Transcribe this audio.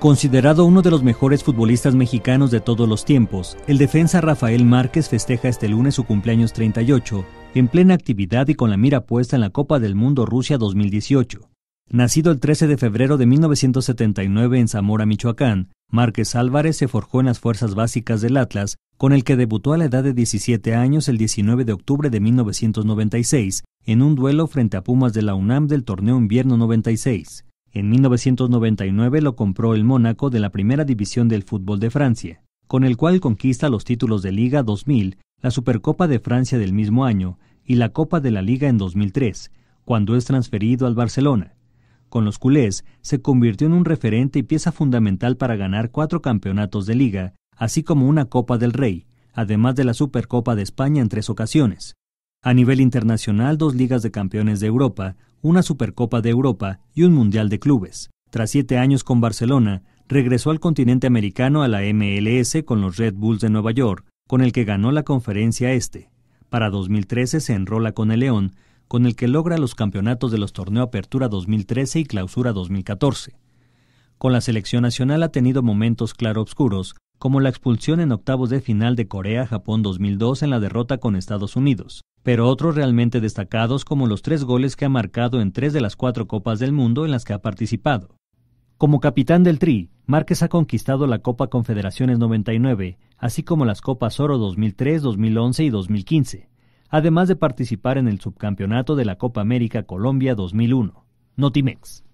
Considerado uno de los mejores futbolistas mexicanos de todos los tiempos, el defensa Rafael Márquez festeja este lunes su cumpleaños 38, en plena actividad y con la mira puesta en la Copa del Mundo Rusia 2018. Nacido el 13 de febrero de 1979 en Zamora, Michoacán, Márquez Álvarez se forjó en las fuerzas básicas del Atlas, con el que debutó a la edad de 17 años el 19 de octubre de 1996, en un duelo frente a Pumas de la UNAM del torneo invierno 96. En 1999 lo compró el Mónaco de la primera división del fútbol de Francia, con el cual conquista los títulos de Liga 2000, la Supercopa de Francia del mismo año y la Copa de la Liga en 2003, cuando es transferido al Barcelona. Con los culés se convirtió en un referente y pieza fundamental para ganar cuatro campeonatos de liga, así como una Copa del Rey, además de la Supercopa de España en tres ocasiones. A nivel internacional, dos ligas de campeones de Europa, una Supercopa de Europa y un Mundial de Clubes. Tras siete años con Barcelona, regresó al continente americano a la MLS con los Red Bulls de Nueva York, con el que ganó la conferencia este. Para 2013 se enrola con el León, con el que logra los campeonatos de los torneos Apertura 2013 y Clausura 2014. Con la selección nacional ha tenido momentos claroscuros, como la expulsión en octavos de final de Corea-Japón 2002 en la derrota con Estados Unidos, pero otros realmente destacados como los tres goles que ha marcado en tres de las cuatro Copas del Mundo en las que ha participado. Como capitán del Tri, Márquez ha conquistado la Copa Confederaciones 99, así como las Copas Oro 2003, 2011 y 2015, además de participar en el subcampeonato de la Copa América Colombia 2001. Notimex.